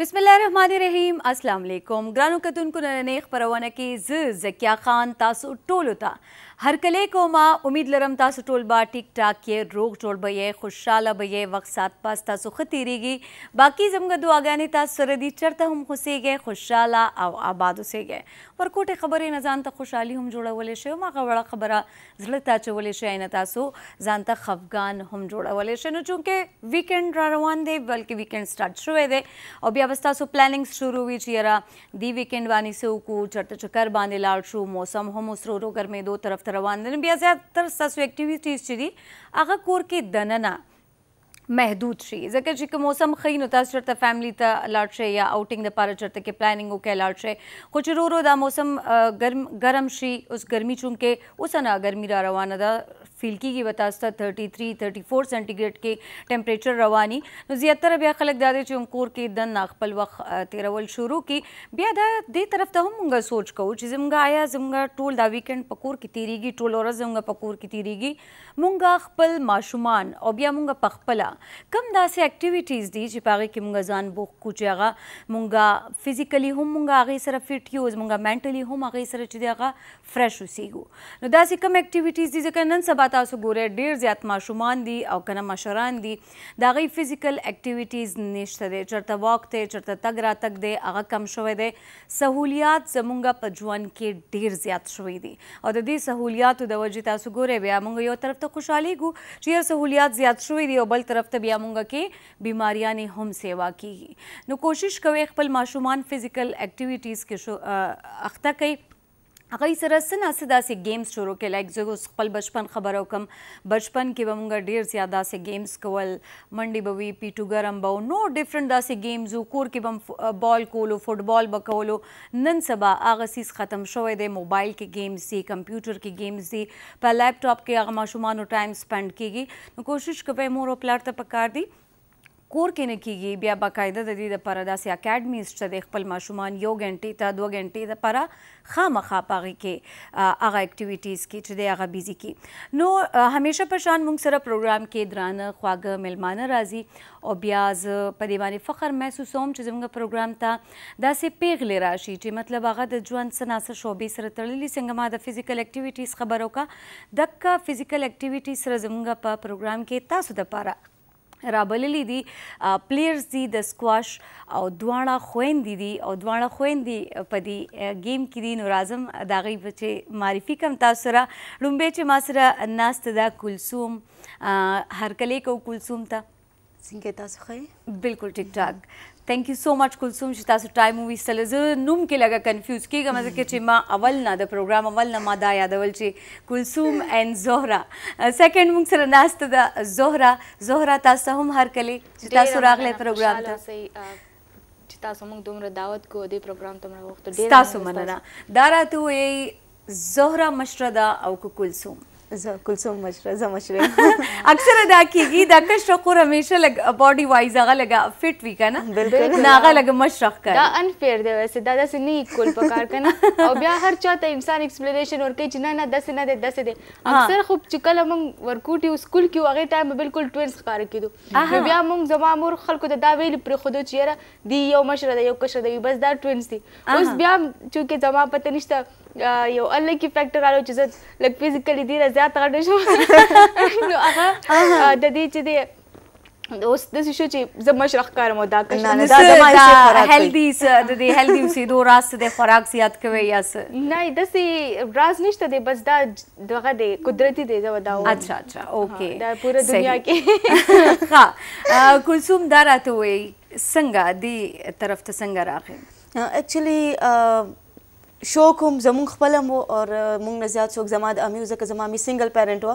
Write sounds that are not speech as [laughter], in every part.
بسم السلام علیکم ګرانو کتونکو نننې خبرونه کې ز زکیا خان تاسو ټولو ته هرکلې کوم امید لرم تاسو ټول با ټیک ټاک یې روغ جوړ به یې خوشاله به یې وخت سات پاس تاسو ختیریږي باقی زموږ دعاګانې تاسو سره دي چرته هم خوسیږئ خوشاله او آباد اوسیږئ ورکوټې خبرې نه ځان ته خوشحالي هم جوړولی شئ هماغه وړه خبره زړه ته اچولی شئ نه تاسو ځان ته خفګان هم جوړولی شئ نو چونکې ویکینډ را روان دی بلکې ویکینډ سټارټ شوی دی او بیا ವ್ಯವಸ್ಥಾ so plannings ಶುರು ವಿಜಿಯರ ದಿ ವೀಕೆಂಡ್ ವಾನಿ ಸೂಕು ಚರ್ತ ಚಕರ್ ಬಾಂದೆ ಲಾಡ್ಶು ಮೋಸಮ್ ಹೋಮು ಸ್ರೋರೋ ಗರ್ಮೆ ದೋ ತರಫ್ ತರವಾಂದನ ಬಿಯ ಜ್ಯಾದಾತರ್ ಸಸು ಆಕ್ಟಿವಿಟೀಸ್ ಚಿರಿ ಆಗ ಕೋರ್ಕೆ ದನನ محدود شي ځکه چې کوم موسم خې نو تاسو چرته فیملی ته لاړ شئ یا آوټینګ د پاره چرته کې پلانینګ وکړئ لاړ شئ خو چې ورو ورو دا موسم ګرم ګرم شي اوس ګرمي چونکې اوس نه ګرمي را روانه ده ફિલકી ગઈ વતાસતા thirty three thirty four centigrade કે ટેમ્પરેચર રવાની ઝિયાતર બિયા ખલક દાદે ચુમકૂર કે દન નાખપલ વખ તેરવલ શુરૂ કી બિયા દા દે તરફ તા હુમંગા સોચ કહું છે જમગા આયા જમગા ટોલ દા વીકેન્ડ પકૂર કી તીરીગી ટોલ ઓર જમગા પકૂર કી તીરીગી મુંગા ખપલ માશુમાન ઓ બિયા મુંગા પખપલા કમ દાસે એક્ટિવિટીઝ દી જે પાગે કે મુંગા જાન બોખ કુચેગા મુંગા ફિઝિકલી હુમ મુંગા આગે સર ફિટ યુઝ મુંગા મેન્ટલી હુમ આગે સર ચદેગા ફ્રેશ ઉસીગો નો દાસે કમ એક્ટિવિટીઝ દી જકા નન સબા تاسو ګوره ډیر زیات ماشومان دي او کنه مشران دي دا غي فزیکل اکټیویټیز نشته دي چرته واک ته چرته تګ را تک دی هغه کم شوی دی سہولیات زمونږ په ژوند کې ډیر زیات شوی دي او د دې سہولیاتو د وجې تاسو ګوره بیا موږ یو طرف ته خوشحالي ګو چې سہولیات زیات شوی دي او بل طرف ته بیا موږ کې بیماریاں هم سیوا کیږي نو کوشش کوي خپل ماشومان فزیکل اکټیویټیز کې اخته کوي هغه سره سنا سداسي گیمز شروع کړل لکه زه خپل بچپن خبرو کم بچپن کې به مونږ ډیر زیات داسي گیمز کول منډي به وی پیټو ګرم به نو ډیفرنٹ داسي گیمز کور کې به بال کولو فوټبال به کولو نن سبا هغه سیس ختم شوی دی موبایل کې گیمز دي کمپیوټر کې گیمز دي په لیپټاپ کې هغه ماشومان ټایم سپند کیږي نو کوشش کوي مور او پلار ته پکار دي کور کې نه کیږي بیا باقاعده د دې لپاره داسې اکیډمیز شته د خپل ماشومان یو غنټې ته دوه غنټې لپاره خامخا پاغي کې هغه اکټیویټیز کې چې د هغه بیزي کې نو همیشه په شان موږ سره پروګرام کې درانه خواږه ملمانه راځي او بیا ز په دې باندې فخر محسوسوم چې زموږ پروګرام ته داسې پیغلې راشي چې مطلب هغه د ژوند سناسه شوبې سره تړلې څنګه ما د فزیکل اکټیویټیز خبرو کا دک فزیکل اکټیویټیز سره زموږ په پروګرام کې تاسو د لپاره رابللی دي پلیئرز دي د سکواش او دواړه خويندې دي او دواړه خويندې په دې گیم کې دي نو رازم دا غي بچې معرفي کم تاسو را لومبه چې ما سره ناست دا کلثوم هر کله کو کلثوم ته څنګه تاسو خې بالکل ټیک ټاک thank you so much Kulsum सितासु टाइम मूवी सलज नुम के लगा कन्फ्यूज के गमा के चिमा अवल ना द प्रोग्राम अवल ना मादा यादवल चे कुलसुम एंड जोहरा सेकंड मुंग सर नास्त द जोहरा जोहरा तासा हम हर कले सितासु रागले प्रोग्राम था تاسو موږ دومره دعوت کو دې پروګرام ته موږ وخت ډیر تاسو مننه دارا ته زهرا مشردا او کلثوم زه کلثوم مشره زه مشره اکثر دا کیږي دا کشر قور همیشه لګ باډي وایز هغه لګ فټ وی کنه بالکل ناغه لګ مشرخ کنه دا انفیر دی ویسے دا داسې نه ایکول پکار کنه او بیا هر چاته انسان ایکسپلینیشن ورکړي چې نه نه داسې نه دی داسې دی اکثر خوب چې کله موږ ورکوټي سکول کې هغه ټایم بالکل ټوینز ښکار کېدو بیا موږ زما مور خلکو ته دا ویل پر خودو چې یاره دی یو مشره دی یو کشر دی بس دا ټوینز دي اوس بیا چې زما پته نشته یو الکی فیکٹر غالو چې لک فزیکلی [laughs] دی زیات غړ شو نو هغه د دې چې دی اوس د شو چې زما شرخ کارم دا کښنه دا زما خوراک هیلدی د دې هیلدی اوسېدو راست د خوراک زیات کوي یا څه نه د سي راز نشته دی بس دا دغه دی قدرتي دی دا ودا اچھا اچھا اوکے دا پوره دنیا کې [laughs] ها کلثوم دارا ته وي څنګه دی طرف ته څنګه راغی اکچولی شوق هم زمونږ خپل هم اور مونږ نه زیات شوق زما د امیو ځکه زما می سنگل پیرنټ و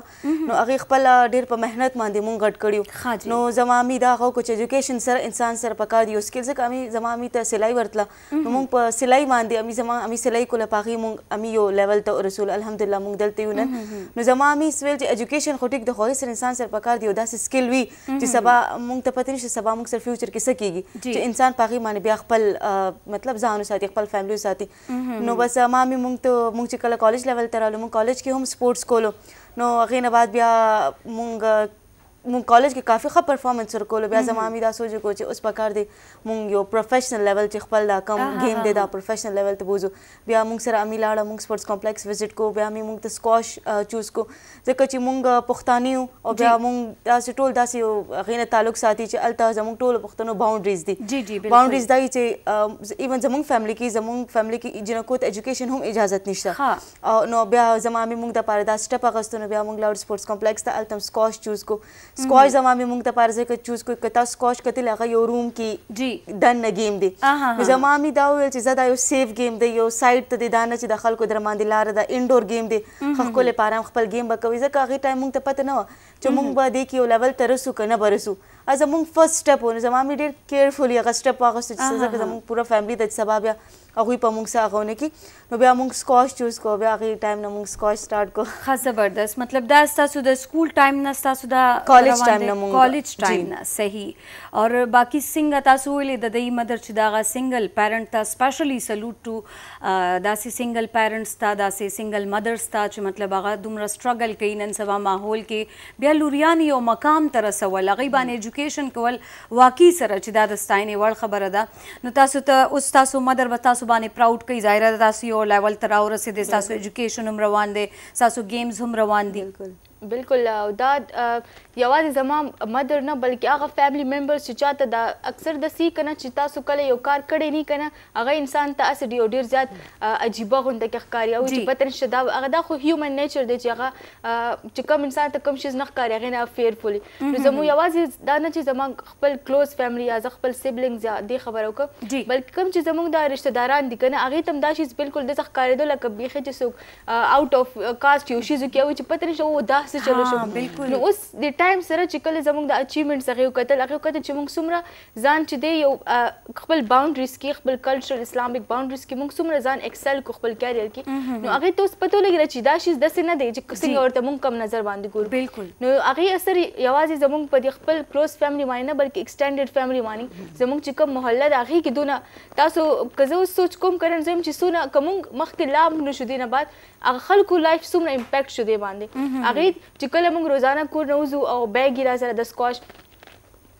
نو هغه خپل ډیر په مهنت باندې مونږ غټ کړیو نو زما می دا غو کوچ education سره انسان سره پکار دی سکل ځکه امی زما می ته سلای ورتله نو مونږ په سلای باندې امی زما امی سلای کوله پاغي مونږ امی یو لیول ته رسول الحمدلله مونږ دلته یو نن نو زما می سویل چې education خو ټیک د خو سره انسان سره پکار دی دا سکل وی چې سبا مونږ ته پته نشي سبا مونږ سره فیوچر کې څه کیږي چې انسان پاغي باندې بیا خپل مطلب ځان ساتي خپل فیملی ساتي نو نو بس ما مې مونږ ته مونږ چې کله کالج لیول ته رالو مونږ کالج کې هم سپورټس کولو نو هغې نه بعد بیا مونږ مونږ کالج کې کافي ښه پرفارمنس ورکولو بیا زما امید دا سوچ کو چې اوس په کار دی مونږ یو پروفیشنل لیول چې خپل دا کم گیم دی دا پروفیشنل لیول ته بوزو بیا مونږ سره امي لاړه مونږ سپورتس کمپلیکس وزټ کو بیا مې مونږ ته سکواش چوز کو ځکه چې مونږ پښتاني او بیا مونږ داسې ټول داسې غینه تعلق ساتي چې الته زمونږ ټول پښتنو باونډریز دي باونډریز دا چې ایون زمونږ فیملی کې زمونږ فیملی کې جنکو ته اډوکیشن هم اجازه نشته نو بیا زما امي مونږ د پاره دا سټپ اغستو نو بیا مونږ لاړ سپورتس کمپلیکس ته التم سکواش چوز کو سکواش زمامه موږ ته پارځه ک چوز کوي کتا سکواش کته لغه یو روم کې جی دن گیم دی زمامه دا ویل چې زدا یو سیف گیم دی یو سایډ ته د دانه چې د خلکو درمان دی لار دا انډور گیم دی خلکو لپاره خپل گیم به کوي ځکه هغه ټایم موږ ته پته نه و چې موږ به دې کې یو لیول ترسو کنه برسو زمونږ فرست سټپ ونه زما مې ډېر کیرفولي هغه سټپ واغوستو چې څه زمونږ پوره فیملی د سبا بیا هغوی په موږ سره غوونه کی نو بیا موږ سکواش چوز کو بیا هغه ټایم نه موږ سکواش سٹارټ کو خاص زبردست مطلب دا تاسو د سکول ټایم نه تاسو دا کالج ټایم نه موږ کالج ټایم نه صحیح او باقي څنګه تاسو ویلې د دې مدر چې دا غا سنگل پیرنٹ ته سپیشلی سلوټ ټو داسې سنگل پیرنټس ته داسې سنگل مدرز ته چې مطلب هغه دومره سټرګل کوي نن سبا ماحول کې بیا لوریان یو مقام تر سوال هغه باندې ایجوکیشن کول واقعي سره چې دا د ستاینې وړ خبره ده نو تاسو ته اوس تاسو مدر به تاسو باندې پراوډ کوي ظاهره تاسو یو لیول ته راورسېدې تاسو ایجوکیشن هم روان دی تاسو ګیمز هم روان دي بالکل بالکل او دا یوازې زما مدر نه بلکې هغه فیملی ممبر چې چاته دا اکثر د سی کنه چې تاسو کله یو کار کړی نه کنه هغه انسان ته اس ډیو ډیر زیات عجیب غونډه کې ښکاری او چې پتن شدا هغه دا خو هیومن نیچر دی چې هغه چې کوم انسان ته کوم شیز نه ښکاری هغه نه فیرفولي نو زمو یوازې دا نه چې زما خپل کلوز فیملی یا خپل سیبلینګز یا دې خبرو کوم بلکې کوم چې زموږ د رشتہ داران دي کنه هغه تم دا شیز بالکل د ښکاری دوله کبيخه چې سو اوټ اف کاست یو شیز کې او چې پتن شو دا څه چلو شو نو اوس د ټایم سره چې کله زموږ د اچیومنټس هغه کتل هغه کتل چې موږ څومره ځان چې دی یو خپل باونډریز کې خپل کلچرل اسلامیک باونډریز کې موږ څومره ځان ایکسل کو خپل کیریئر کې نو هغه ته اوس پته لګی چې دا شی داسې نه دی چې څنګه ورته موږ کم نظر باندې ګورو بالکل نو هغه اثر یوازې زموږ په خپل کلوز فیملی باندې نه بلکې ایکسټینډډ فیملی باندې زموږ چې کوم محله د هغه کې دونه تاسو کزه سوچ کوم کړم زم چې سونه کوم مخکې لا موږ نشو دینه بعد هغه خلکو لایف څومره امپیکټ شو دی باندې هغه چې کله موږ روزانه کور نه وځو او بیګ را سره د سکواش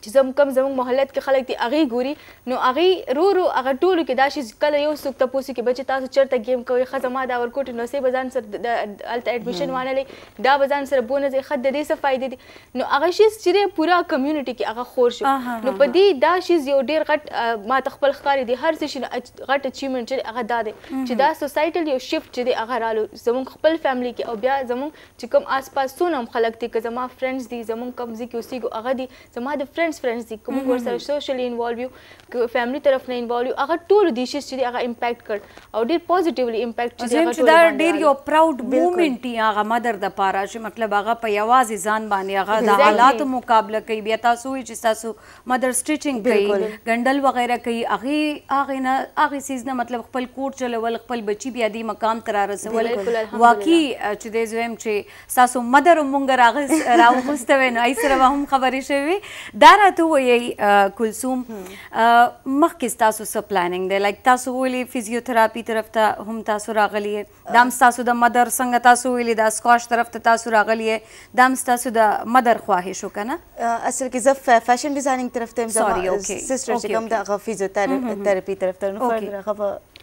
چې زم کم زموږ محلت کې خلک دی اغي ګوري نو اغي رو رو اغه ټولو کې دا شي کله یو څوک ته پوسی کې بچ تاسو چرته گیم کوي خزما دا ورکوټ نو سي بزان سر د الټ اډمیشن وانه دا بزان سر بونز خد دې څه فائدې دي نو اغه شي چې پورا کمیونټي کې اغه خور شو نو په دې دا شي یو ډیر غټ ما تخپل ښکاری دي هر څه شي غټ اچیومنت چې اغه دا دي چې دا سوسایټل یو شیفټ چې دی اغه رالو زموږ خپل فیملی کې او بیا زموږ چې کوم آس پاس سونم خلک دي که زموږ فرندز دي زموږ کمزي کې اوسېږو اغه دي زموږ د فرندز کلوز فرندز دي کوم ور سره سوشلی انوالو یو فیملی طرف نه انوالو یو هغه ټول دي شي چې هغه امپیکټ کړ او ډیر پوزټیولی امپیکټ چې هغه دا ډیر یو پراود مومنت هغه مدر د پاره چې مطلب هغه په یوازې ځان باندې هغه د حالات مقابله کوي بیا تاسو چې تاسو مدر سټیچینګ کوي ګندل وغیرہ کوي هغه هغه نه هغه سیز نه مطلب خپل کوټ چلول خپل بچی بیا دی مقام تر رسول واقعي چې دې زویم چې تاسو مدر مونږ راغ راوستو نو ای سره هم خبرې شوي دا دا ته وایي کلثوم مخکې تاسو څه پلانینګ دی لایک تاسو ویلي فزیوتراپی طرف ته هم تاسو راغلی دا هم تاسو د مدر څنګه تاسو ویلي د اسکاش طرف ته تاسو راغلی دا هم تاسو د مدر خواهش وکنه اصل کې زه فیشن ډیزاینینګ طرف ته سوري اوکې سیستر چې کوم د فزیوتراپی طرف ته نو فرد راغله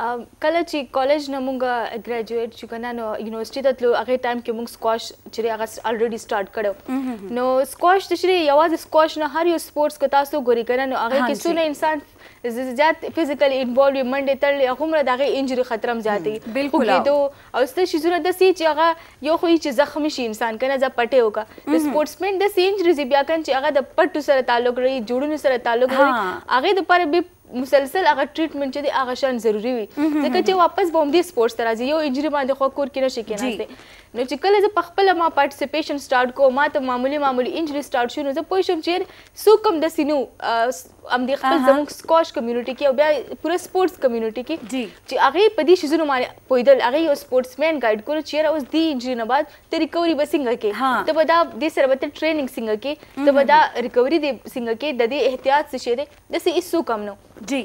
کله چې کالج نه مونږ ګریجویټ چې کنه نو یونیورسيټي ته تلو هغه ټایم کې مونږ سکواش چې هغه الریډي سٹارټ کړو نو سکواش د شری یوازې سکواش نه هر یو سپورتس کې تاسو ګوري کنه نو هغه کې څونه انسان زیات فزیکل انوالو منډه تل هغه دغه انجری خطرم زیات دی بالکل او ستاسو شي زونه د سي چې هغه یو خو چې زخم شي انسان کنه ځ پټه وکا د سپورتسمن د سي انجری بیا کنه چې هغه د پټو سره تعلق لري جوړونو سره تعلق لري هغه د پر به مسلسل هغه ټریټمنټ چې دی هغه شان ضروری وي ځکه چې واپس بوم دي سپورتس ته راځي یو انجری باندې خو کور کې نشي کېناسته نو چې کله زه په خپل ما پارټیسیپیشن سٹارټ کوم ما ته معمولی معمولی انجری سٹارټ شو نو زه پوه شم چې سو کم د سینو ام دې خپل زموږ سکواش کمیونټي کې او بیا پوره سپورتس کمیونټي کې چې هغه په دې شیزونو باندې پویدل هغه یو سپورتسمن ګایډ کول چې اوس دې انجری نه بعد ته ریکوري به څنګه کې ته به دا دې سره به ته ټریننګ څنګه کې ته به دا ریکوري دې څنګه کې د دې احتیاط څه شي دې د څه هیڅ کم نو جی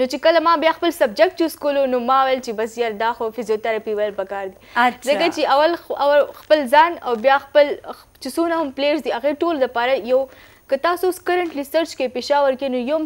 نو چې کله ما بیا خپل سبجیکټ چوز کولو نو ما ویل چې بس یار دا خو فزیوتراپی ویل پکار دي ځکه چې اول خپل ځان او بیا خپل چې څونه هم پلیئرز دي هغه ټول د پاره یو که تاسو کرنټلی سرچ کې پېښور کې نو یو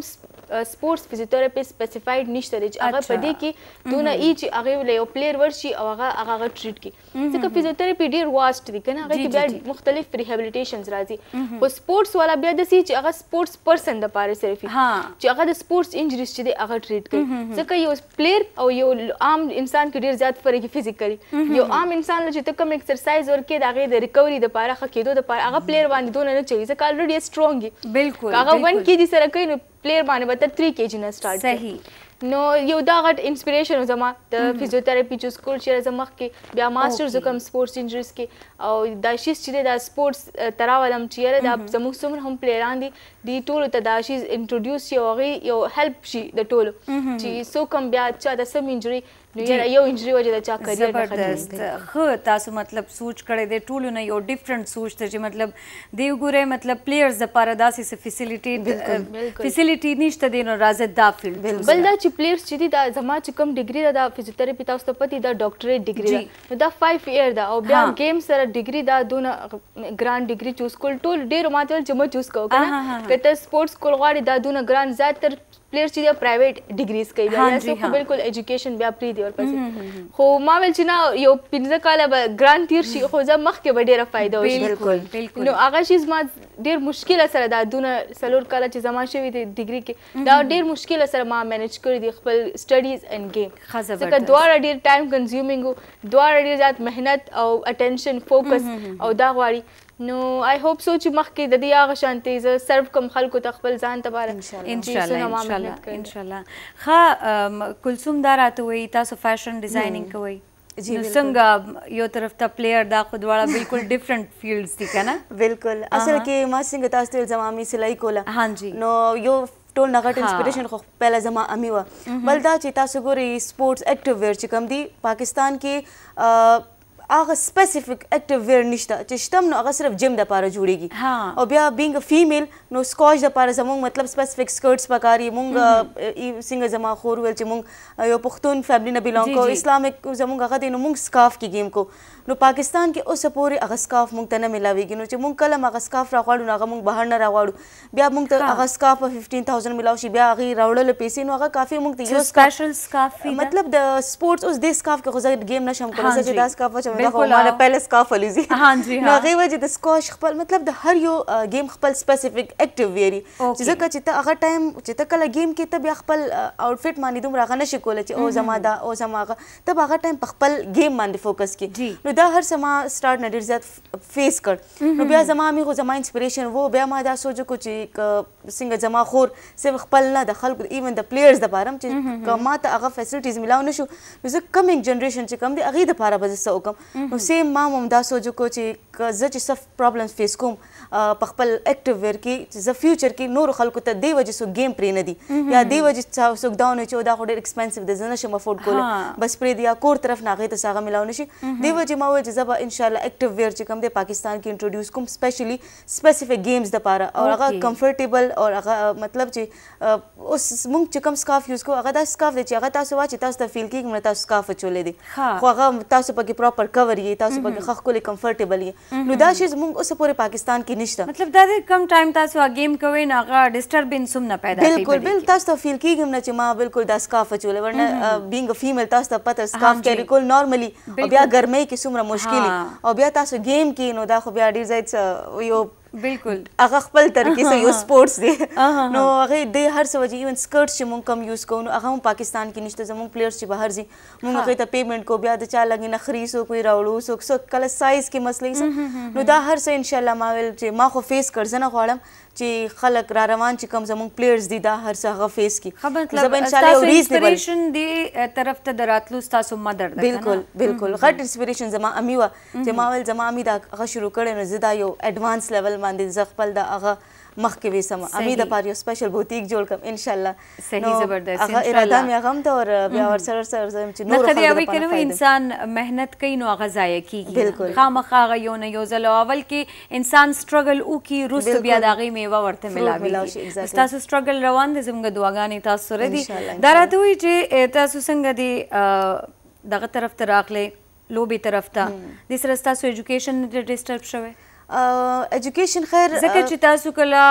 سپورتس فزیوتراپیست سپیسیفاید نشته دی چې هغه پدې کې دونه ای چې هغه له یو پلیر ورشي او هغه هغه ټریټ کی ځکه فزیوتراپی ډیر واست دی کنه هغه کې بیا مختلف ریهابلیټیشنز راځي خو سپورتس والا بیا د سي چې هغه سپورتس پرسن د پاره صرف چې هغه د سپورتس انجریز چې دی هغه ټریټ کوي ځکه یو پلیر او یو عام انسان کې ډیر زیات فرق فزیکلی یو عام انسان چې ته کوم ایکسرسایز ورکې دا غي د ریکوري د پاره خکېدو د پاره هغه پلیر باندې دونه نه چي ځکه الریډي سترونګ بالکل هغه ون کې دي سره کوي پلیئر باندې به ته 3 کېجی نه سٹارټ صحیح نو یو دا غټ انسپیریشن زما د فزیوتراپی چې سکول چې زما کې بیا ماستر کوم سپورتس انجریز کې او دا شیز چې د سپورتس تراولم چې دا زموږ څومره هم پلیران دي دی ټولو ته دا شیز انټروډیوس شي او یو هیلپ شي د ټولو چې سو کم بیا چا د سم انجری چې یو انجری وجه د چا کریر نه ختم دی خو تاسو مطلب سوچ کړی دی ټولو نه یو ډیفرنٹ سوچ ته چې مطلب دی وګوره مطلب پلیئرز د پاره داسې څه فیسیلیټی فیسیلیټی نشته دی نو راځه دا فیلډ بل دا چې پلیئرز چې دي دا زما چې کوم ډیګری دا فزیوتراپی تاسو ته پتی دا ډاکټریټ ډیګری دا دا 5 ایئر دا او بیا گیم سره ډیګری دا دونه ګران ډیګری چوز کول ټول ډیر ماته چې ما چوز کوم کنه کته سپورتس کول غواړي دا دونه ګران زیات تر players چې د پرایویټ ډیګریز کوي بیا تاسو خو بالکل education بیا پری دی ورپسې خو ما ویل چې نه یو پنځه کاله به ګران تیر شي خو زه مخ کې به ډیره فائدہ وشي بالکل بالکل نو هغه شی ما ډیر مشکل سره دا دونه سلور کاله چې زما شوی دی ډیګری کې دا ډیر مشکل سره ما مینیج کړی دی خپل سټډیز اند گیم ځکه دواړه ډیر ټایم کنزیومینګ دواړه ډیر زیات مهنت او اټینشن فوکس او دا غواړي نو آی هوپ سو چې مخکې د دې هغه شانتي ز سرو کم خلکو ته خپل ځان ته بار ان شاء الله ان شاء الله ان شاء الله ها کلثوم دارات وي تاسو فیشن ډیزاینینګ کوئ نو څنګه یو طرف ته پلیئر دا خو دواړه بالکل ډیفرنٹ فیلډز دي کنه بالکل اصل کې ما څنګه تاسو ته زمامي سلای کوله ها جی نو یو ټول نغټ انسپیریشن خو پهلا زما امی و بل دا چې تاسو ګوري سپورتس اکټیو ویر چې کم دي پاکستان کې هغه سپیسیفیک اکټیو ویر نشته چې شتم نو هغه صرف جیم د پاره جوړیږي او بیا بینګ ا فیمیل نو سکواش د پاره زموږ مطلب سپیسیفیک سکرټس پکاري مونږ څنګه زما خور ویل چې مونږ یو پښتون فیملی نه بیلونګ کو اسلامیک زموږ هغه د نو مونږ سکاف کې گیم کو نو پاکستان کې اوس پورې هغه سکاف مونږ ته نه ملاویږي نو چې مونږ کله هغه سکاف راغواړو نو هغه مونږ بهر نه راغواړو بیا مونږ ته هغه سکاف 15000 ملاو شي بیا هغه راوړل پیسې نو هغه کافي مونږ ته یو سپیشل سکاف مطلب د سپورتس اوس د سکاف کې غوځي گیم نشم کولای چې دا سکاف چې موږ مال پہله سکاف لوزي ها جی ها هغه وجه د سکاش خپل مطلب د هر یو گیم خپل سپیسیفیک اکټیو ویری چې ځکه چې ته هغه ټایم چې ته کله گیم کې ته بیا خپل آوټفټ باندې دومره غنه شي کولای چې او زما دا او زما ته هغه ټایم خپل گیم باندې فوکس کی نو دا هر سما سٹارټ نه ډیر زیات فیس کړ نو بیا زما می خو زما انسپیریشن وو بیا ما دا سوچو کو چې څنګه زما خور صرف خپل نه د خلکو ایون د پلیئرز د بارم چې کما ته هغه فیسلټیز ملاو نشو نو زه کمینګ جنریشن چې کم دی هغه د لپاره به زه وکم نو سیم ما هم دا سوچو کو چې زه چې صف پرابلمز فیس کوم په خپل اکټیو ویر کې چې زه فیوچر کې نور خلکو ته دی وجه سو گیم پرې نه دی یا دی وجه څو داون چې دا خو ډیر ایکسپنسیو د زنه شم افورد کول بس پرې دی یا کور طرف نه غي ته ساغه ملاو نشي دی وجه ما ما وویل چې زه به ان شاء الله اکټیو ویر چې کوم د پاکستان کې انټروډیوس کوم سپیشلی سپیسیفیک گیمز د پاره او هغه کمفرټیبل او هغه مطلب چې اوس موږ چې کوم سکاف یوز کوو هغه دا سکاف دی چې هغه تاسو واچي تاسو ته فیل کیږي مله تاسو سکاف اچولې دي خو هغه تاسو پکې پراپر کور یې تاسو پکې خخ کولې کمفرټیبل یې نو دا شی موږ اوس پورې پاکستان کې نشته مطلب دا د کم ټایم تاسو گیم کوي نه هغه ډیسټربنس هم نه پیدا کوي بالکل بل تاسو ته فیل کیږي نه چې ما بالکل دا سکاف اچولې ورنه بینګ ا فیمیل تاسو ته پته سکاف کې بالکل نارملی بیا ګرمۍ کې څومره مشکل او بیا تاسو گیم کې نو دا خو بیا ډیر ځای یو بالکل هغه خپل ترکی سره یو سپورتس [laughs] دی [laughs] نو هغه د هر څه وجه ایون سکرټ چې مونږ کم یوز کوو نو هغه هم پاکستان کې نشته زموږ پلیئرز چې بهر ځي مونږ هغه ته پیمنټ کو بیا د چا لګي نه خري سو کوئی راوړو سو کله سایز کې مسلې نو دا هر څه ان شاء الله ما ویل چې ما خو فیس کړ زنه غواړم چې خلک را روان چې کم زمونږ پلیئرز دي دا هر څه هغه فیس کی خو مطلب ان شاء الله یو ریزنیبل دی طرف ته دراتلو تاسو مدد ده بالکل بالکل غټ انسپیریشن زما امی و چې ما ول زما امی دا هغه شروع کړي نو زدا یو ایڈوانس لیول باندې ز خپل دا هغه مخکې وسم امید لپاره یو سپیشل بوتیک جوړ کړم ان شاء الله صحیح زبردست هغه اراده مې هغه هم ته او بیا ور سره سره زم چې نور خدای وي کنه انسان مهنت کوي نو هغه ضایع کیږي خامخا هغه یو نه یو ځل اول کې انسان سټرګل وکي روس بیا د هغه میوه ورته ملاوي تاسو سټرګل روان دي زموږ دعاګانې تاسو سره دي دا راته وي چې تاسو څنګه دي دغه طرف ته راغلې لوبي طرف ته د سره تاسو education ډیسټرب شوه education خیر ځکه چې تاسو کله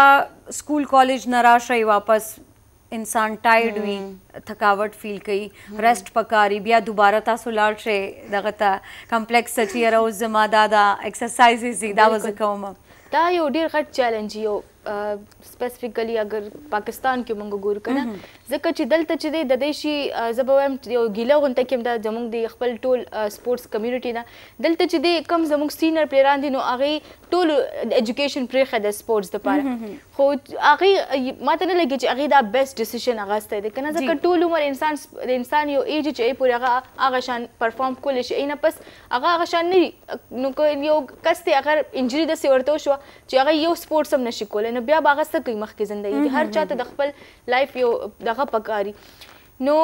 سکول کالج نه راشئ واپس انسان ټایرډ وي تھکاوټ فیل کوي ریسټ پکاري بیا دوباره تاسو لاړ شئ دغه ته کمپلیکس چې راو زما دا دا ایکسرسایزز دا وځ کوم دا یو ډیر غټ چیلنج یو سپیسیفیکلی اگر پاکستان کې مونږ ګور کنه ځکه چې دلته چې د دیشي زبویم یو ګیله غونټه کې د زمونږ د خپل ټول سپورتس کمیونټي نه دلته چې د کم زمونږ سینر پلیران دي نو هغه ټول education پرې خد سپورتس د پاره خو هغه ماته نه لګي چې هغه دا بیسټ ډیسیژن هغه ستې ده کنه ځکه ټول عمر انسان د انسان یو ایج چې پورې هغه هغه شان پرفارم کول شي نه پس هغه هغه شان نه نو یو کس ته اگر انجری د سیورتو شو چې هغه یو سپورتس هم نشي کولای کنه بیا باغ څه کوي مخکې زندگی کې هر چاته د خپل لایف یو دغه پکاري نو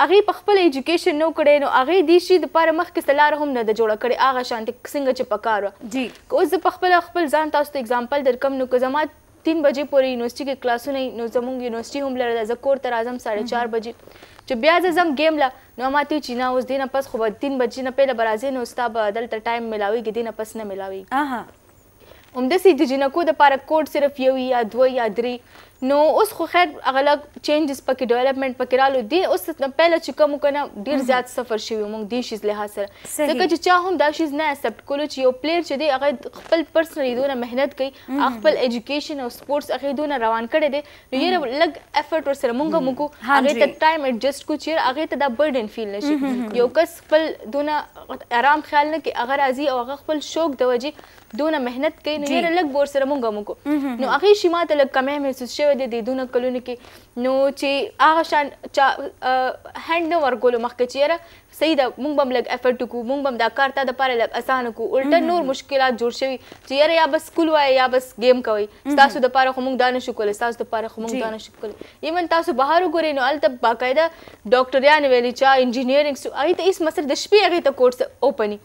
هغه په خپل ایجوکیشن نو کړي نو هغه د شي د پاره مخکې سلار هم نه د جوړ کړي هغه شانتي څنګه چې پکاره جی اوس په خپل خپل ځان تاسو ته اگزامپل درکم نو که زمات تین بجې پورې یونیورسيټي کې کلاسونه نو زموږ یونیورسيټي هم لرله زه کور ته راځم ساړه چار بجې چې بیا زه ځم ګیم لا نو ما ته چې نه اوس دې نه پس خو به تین بجې نه پهله به راځې نو ستا به دلته ټایم میلاویږي دې نه پس نه میلاویږي اومده سي د جنکو د لپاره کوډ صرف یو یا دوه یا درې نو اوس خو خیر اغلګ چینجز پکې ډیولپمنٹ پکې رالو دی اوس پهله چې کوم کنه ډیر زیات سفر شوی مونږ دی شیز له سره ځکه چې چا هم دا شیز نه اکسپټ کول چې یو پلیئر چې دی هغه خپل پرسنلی دونه مهنت کوي خپل education او سپورتس هغه دونه روان کړي دی نو یې لګ افورت ورسره مونږ مونږ هغه ته ټایم ایڈجسٹ کو چې هغه ته دا برډن فیل نشي یو کس خپل دونه آرام خیال نه کې هغه راځي او هغه خپل شوق د وجې دونه مهنت کوي نو یې لګ ور سره مونږ مونږ نو هغه شي ماته لګ کمه محسوس شي شوی دی د دونه کلونو کې نو چې هغه شان هند نه ورګولو مخکې چې یاره صحیح ده مونږ به لږ افورټ وکړو مونږ به دا کار ته د پاره لږ اسانه کړو الټه نور مشکلات جوړ شوي چې یاره یا بس سکول وایي یا بس ګیم کوي ستاسو د پاره خو مونږ دا نشو کولی ستاسو د پاره خو مونږ دا نشو کولی ایون تاسو بهر وګورئ نو هلته باقاعده ډاکټریان ویلي چا انجینیرینګ سو هغې ته هېڅ مسله د شپې هغې ته کورس اوپني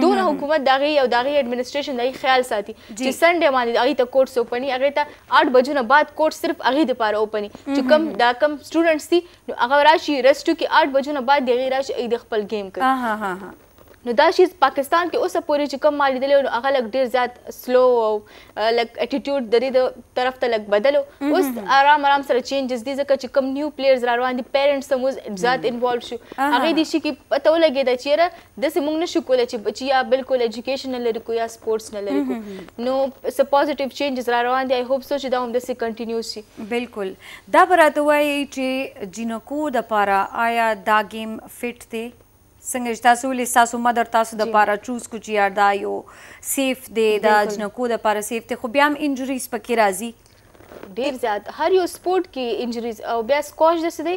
دون حکومت داغي او داغي اډمنستریشن دای خیال ساتي چې سنډه باندې داغي ته کورس اوپني هغه ته 8 بجو نه بعد کورس صرف هغه د پاره اوپني چې کم دا کم سټوډنټس دي نو هغه راشي رستو کې 8 بجو نه بعد دغه راشي د خپل گیم کوي ها ها ها نو دا شی پاکستان کې اوسه پورې چې کم مالی دلی هغه لګ ډیر زیات سلو او لګ اټیټیوډ د دې طرف ته لګ بدلو اوس آرام آرام سره چینجز دي ځکه چې کم نیو پلیئرز را روان دي پیرنټس هم اوس زیات انوالو شو هغه دي شي کې پته ولګي دا چیرې داسې موږ نه شو کولی چې بچیا بالکل اډوکیشن نه لري کو یا سپورټس نه لري کو نو څه پوزټیو چینجز را روان دي آی هوپ سو چې دا هم داسې کنټینیو شي بالکل دا براته وایي چې جنکو د پاره آیا دا گیم فټ دی څنګه چې تاسو ولې تاسو مدر تاسو د پاره چوز کو چې یار دا یو سیف دی د جنکو د پاره سیف ته خو بیا هم انجریز پکې راځي ډیر زیات هر یو سپورت کې انجریز او بیا سکواش د سده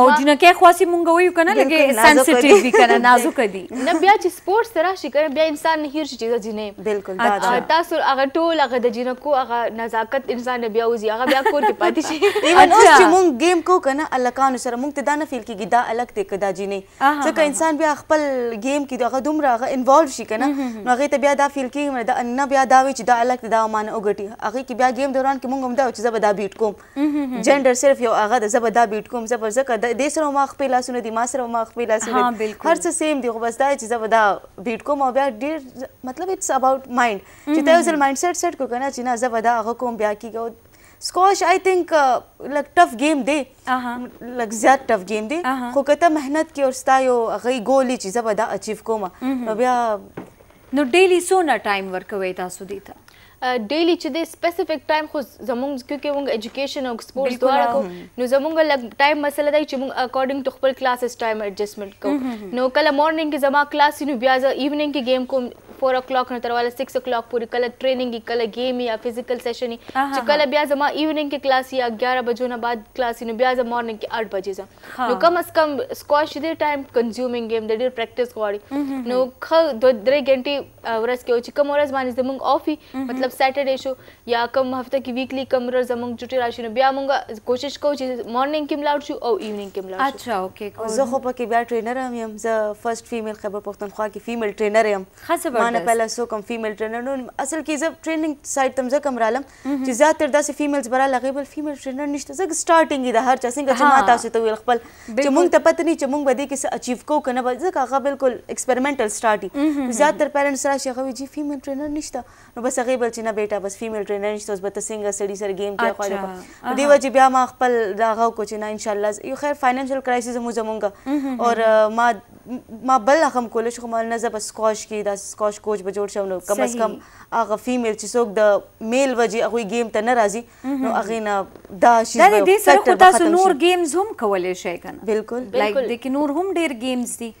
او جنکه خواسي مونږ ویو کنه لګي سنسټیټیو وی کنه [laughs] نازک دي نه بیا چې سپورت سره شي کنه بیا انسان نه هیر شي د جنې بالکل دا تاسو هغه ټول هغه د جنکو هغه نزاکت انسان بیا وزي هغه بیا کور کې پاتې شي ایون [laughs] اوس چې مونږ گیم کو کنه الکان سره مونږ ته دا نه فیل کیږي دا الګ ته کدا جنې ځکه انسان بیا خپل گیم کې دغه دومره هغه انوالو شي کنه نو هغه ته بیا دا فیل کیږي دا نه بیا دا وی چې دا الګ دا مان اوګټي هغه کې بیا گیم دوران کې مونږ هم دا چې زه به دا بیوټ کوم جندر صرف یو هغه د زه به دا بیوټ کوم زه به ځکه د دې سره ما خپل لاسونه دي ما سره ما خپل لاسونه هر څه سیم دي خو بس دا چې زه به دا بیوټ کوم او بیا ډیر مطلب اټس اباوت مایند چې ته ځل مایند سیټ سیټ کو کنه چې نه زه به دا هغه کوم بیا کیږو squash I think like tough game दे लाइक ज्यादा टफ गेम दे खो कता मेहनत की और स्टा यो غي ګولې چې زبدا اچیو کوم نو بیا نو ډیلی سونه ټایم ورکوي تاسو دې ته ډیلی چې دی سپیسیفیک ټایم خو زمونږ کیونکې موږ ایجوکیشن او سپورټس دواړه کو نو زمونږ لږ ټایم مسله دی چې موږ اکورډینګ ټو خپل کلاسز ټایم ایڈجسٹمنٹ کو نو کله مارننګ کې زما کلاس نو بیا زه ایوننګ کې گیم کوم 4 او کلاک نه تر والا 6 او کلاک پورې کله ټریننګ یې کله گیم یا فزیکل سیشن یې چې کله بیا زما ایوننګ کې کلاس یا 11 بجو نه بعد کلاس نو بیا زما مارننګ کې 8 بجې زم نو کم از کم سکواش دې ټایم کنزیومینګ گیم د ډیر پریکټیس غواړي نو خو د 3 غنټې ورځ کې او چې کوم ورځ باندې زمونږ آفي مطلب سیټرډي شو یا کوم هفته کې ویکلی کوم ورځ زمونږ چټي راشي نو بیا مونږ کوشش کوو چې مارننګ کې ملاړ شو او ایوننګ کې ملاړ شو اچھا اوکې زه خو پکې بیا ټرینر هم يم زه فرست فیمیل خبر پښتونخوا کې فیمیل ټرینر يم خاصه مانه پهلا سو کم فیمیل ټرینر نو اصل کې زه ټریننګ سایت تم زه کم رالم چې زیاتره داسې فیمیلز برا لغې بل فیمیل ټرینر نشته زه سٹارټینګ د هر چا څنګه چې ما تاسو ته ویل خپل چې مونږ ته پته نه چې مونږ به دې کې څه اچیو کو کنه به ځکه هغه بالکل ایکسپریمنټل سٹارټي زیاتره پیرنټس راشي هغه وی جی فیمیل ټرینر نشته نو بس هغه بل چې نه بیٹا بس فیمیل ټرینر نشته اوس به ته څنګه سړي سره گیم کې خوړې دی وجه بیا ما خپل داغه کو چې نه ان شاء الله یو خیر فاینانشل کرایسس مو زمونږه اور ما ما بل هم کولې شو مال نه زب سکواش کې دا سکواش کوچ کوچ به جوړ شم نو کم از کم هغه فیمیل چې څوک د میل وجې هغوی ګیم ته نه راځي نو هغې نه دا شي دا دې سره خو تاسو نور ګیمز هم کولی شئ که نه بالکل لایک د کې نور هم ډېر ګیمز دي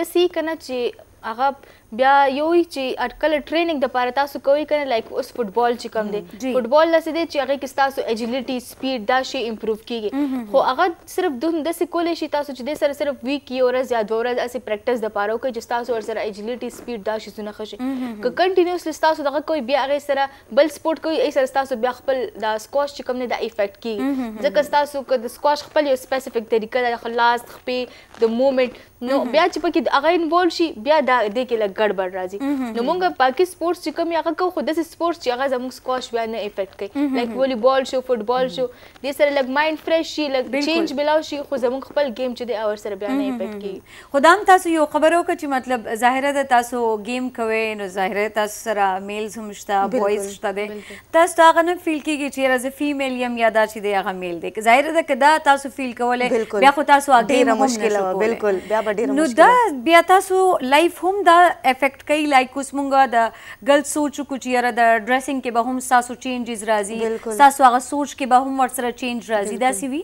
د سي که نه چې هغه بیا یو چې اټکل ټریننګ د پاره تاسو کوي کنه لایک اوس فوتبال چې کم دی فوتبال لسی دی چې هغه کې تاسو اجیلیټي سپیډ دا شی امپروو کیږي خو هغه صرف دوم د سکول شي تاسو چې د سره صرف ویک یو ورځ یا دوه ورځ اسی پریکټیس د پاره کوي چې تاسو ور سره اجیلیټي سپیډ دا شی زونه خشي که کنټینیوسلی تاسو دغه کوي بیا هغه سره بل سپورت کوي ای سره تاسو بیا خپل دا سکواش چې کم نه دا افیکټ کیږي ځکه تاسو که د سکواش خپل یو سپیسیفیک طریقه د خلاص خپې د مومنت نو بیا چې پکې هغه انوالو شي بیا دا د کې لګ ګډبډ راځي نو موږ باقي سپورتس چې کوم هغه کو خو د سپورتس چې هغه زموږ سکواش بیا نه افیکټ کوي لایک والی بال شو فوټبال شو دې سره لګ مایند فرش شي لګ چینج ملاو شي خو زموږ خپل ګیم چې دی اور سره بیا نه افیکټ کوي خدام تاسو یو خبر وکړه چې مطلب ظاهره ده تاسو ګیم کوي نو ظاهره تاسو سره میلز هم شته بوایز شته دي تاسو هغه نه فیل کیږي چې راز فیمیل یم یا دا چې دی هغه میل دی ظاهره ده کدا تاسو فیل کولای بیا خو تاسو هغه مشکل بالکل بیا ډیر مشکل نو دا بیا تاسو لایف هم دا افیکټ کوي لایک اوس مونږ د ګل سوچ کو چې یاره د ډریسینګ کې به هم ساسو چینجز راځي ساسو هغه سوچ کې به هم ورسره چینج راځي دا سی وی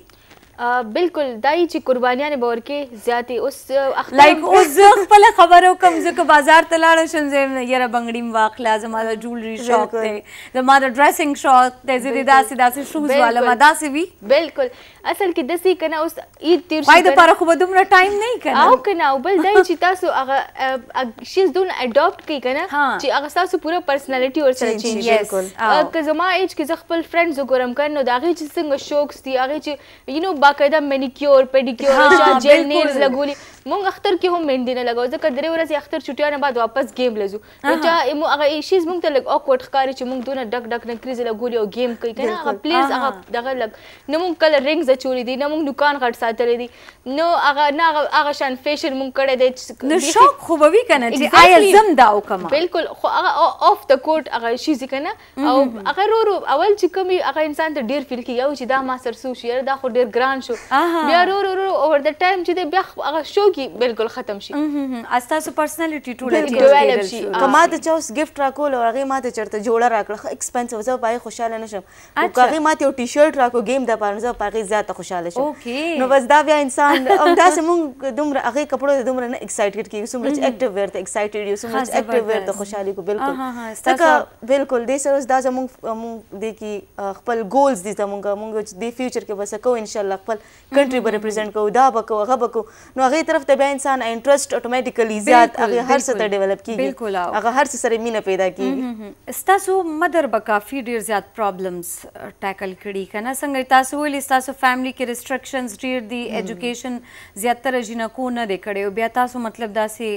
بالکل دای چې قربانیانې باور کې زیاتې اوس لایک اوس زه خپل خبرو کوم ځکه بازار ته لاړ شم زه یره بنګړی م واخلې زما د جولری شاپ دی زما د ډریسینګ شاپ دی زه د داسې داسې شوز والا ما داسې وی بالکل اصل کې دسی کنه اوس عید تیر شي وای د پاره خو به دومره ټایم نه کنه او کنه او بل دای [laughs] چې تاسو هغه شیز دون اډاپټ کی کنه چې هغه تاسو پوره پرسنالټي ور سره چینج بالکل که زما ایج کې خپل فرندز وګورم کنه نو دا غي چې څنګه شوکس دي هغه چې یو نو बाकायदा मेनिक्योर पेडिक्योर हाँ, जेल नेल्स लगोली مونږ اختر کې هم منډې نه لګو ځکه درې ورځې اختر چټیا نه بعد واپس گیم لزو چا هغه ایشیز مونږ ته لګ اوکوټ ښکاري چې مونږ دونه ډک ډک نه کریزې لګولې او گیم کوي کنه هغه پلیز هغه دغه لګ نه مونږ کله رنګز چولې دي نه مونږ نوکان غټ ساتلې دي نو هغه نه هغه شان فیشن مونږ کړی دی نو شوق خو به وي کنه چې آیا زم دا وکم بالکل خو هغه اوف د کوټ هغه شی کنه او هغه رورو اول چې کوم هغه انسان ته ډیر فیل کیږي او چې دا ما سرسو شي دا خو ډیر ګران شو بیا رورو رورو اوور د ټایم چې بیا هغه شوق کې بالکل ختم شي استاسو پرسنالټي ټوله ډیولپ شي کما ته چې اوس گیفت راکول او هغه ماته چرته جوړه راکړه اکسپنسو زه پای خوشاله نشم او هغه ماته یو ټی شرټ راکو گیم د پاره زه پای زیاته خوشاله شم نو بس دا بیا انسان او دا سمون دومره هغه کپړو دومره نه اکسایټډ کیږي سمره اکټیو ورته اکسایټډ یو سمره اکټیو ورته خوشالي کو بالکل تک بالکل دې سره دا زمونږ مونږ د کی خپل ګولز دي زمونږ مونږ د فیوچر کې بس کو ان شاء الله خپل کنټری به ریپرزینټ کوو دا به کوو هغه به کوو نو هغه طرف ورته بیا انسان انټرست اتوماتیکلی زیات هغه هر څه ته ډیولپ کیږي بالکل هغه هر څه سره مینه پیدا کیږي تاسو مدر به کافي ډیر زیات پرابلمز ټیکل کړي کنه څنګه تاسو ویل تاسو فیملی کې ریسټریکشنز ډیر دي اډوকেশন زیاتره جنکو نه دی کړي بیا تاسو مطلب دا سي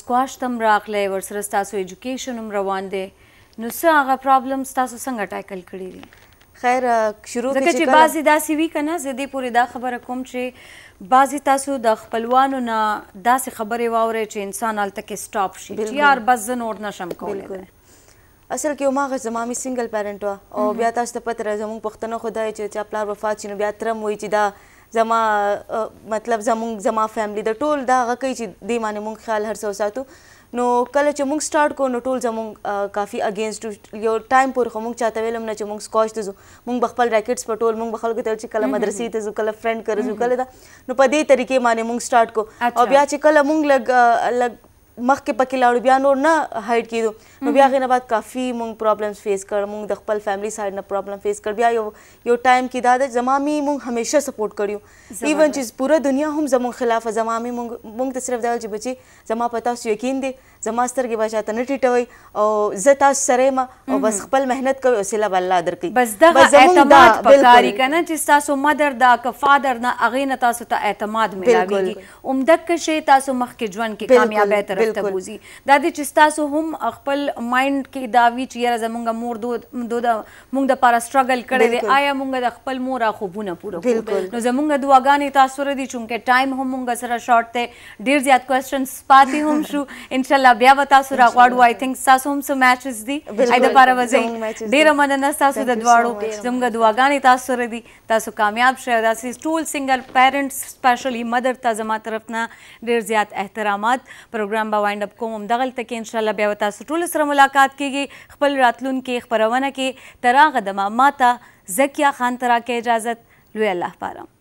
سکواش تم راغلی ورسره تاسو اډوকেশن هم روان دي نو څه هغه پرابلمز تاسو څنګه ټیکل کړي دي خیر شروع کې چې بعضی داسې وی کنه زه دې پورې دا خبره کوم چې بعضی تاسو د خپلوانو نه داسې خبرې واورئ چې انسان هلته کې سټاپ شي چې یار بس زه نور نشم کولی اصل کې ما غږ زمامي سنگل پیرنټ وا او بیا تاسو ته پته زموږ پښتنه خدای چې چا پلار وفات شي نو بیا ترم وای چې دا زما مطلب زموږ زما فیملی د ټول دا غږ کوي چې دې باندې مونږ خیال هر څه وساتو نو کله چې موږ سٹارټ کو نو ټول زموږ کافی اگینست یو ټایم پور خو موږ چاته ویلم نه چې موږ سکوچ ته ځو موږ بخپل ریکټس په ټول موږ بخل کې تل چې کله مدرسې ته ځو کله فرند کړو کله دا نو په دې طریقې باندې موږ سٹارټ کو او بیا چې کله موږ لګ لګ مخکې پکې لاړو بیا نور نه هایډ کېدو نو بیا هغې نه بعد کافي مونږ پرابلمس فیس کړ مونږ د خپل فیملی سایډ نه پرابلم فیس کړ بیا یو یو ټایم کې دا ده زما مې مونږ همیشه سپورټ کړیو ایون چې پوره دنیا هم زمونږ خلاف زما مې مونږ مونږ ته صرف دا چې بچي زما په تاسو یقین دی زما سترګې به چاته نه ټیټوي او زه تاسو سره یم او بس خپل مهنت کوي او سله به الله درکوي بس دغه اعتماد پکاري که نه چې ستاسو مدر ده که فادر نه هغې نه تاسو ته اعتماد میلاویږي عمدک شی تاسو مخکې ژوند کې کامیابۍ طرف ته بوځي دا دی چې ستاسو هم خپل مایند کې دا وي چې یاره زمونږ مور دو د مونږ د پاره سټرګل کړی دی آیا مونږ د خپل مور خوبونه پوره کړو نو زمونږ دعاګانې تاسو ردي چونکې ټایم هم مونږ سره شارټ دی ډیر زیات کوېشنز پاتې هم [laughs] شو ان شاء الله الله بیا به تاسو راغواړو آی تھنک تاسو هم څه میچز دي اې د پاره وځي ډیر مننه تاسو د دواړو زموږ دعاګانې تاسو سره دي تاسو کامیاب شئ دا سي ټول سنگل پیرنټس سپیشلی مدر ته زما طرف نه ډیر زیات احترامات پروګرام به وایند اپ کوم دغل تک ان شاء الله بیا به تاسو ټول سره ملاقات کیږي خپل راتلونکو خبرونه کې تراغه د ما ماته زکیا خان ترا کې اجازه لوی الله پاره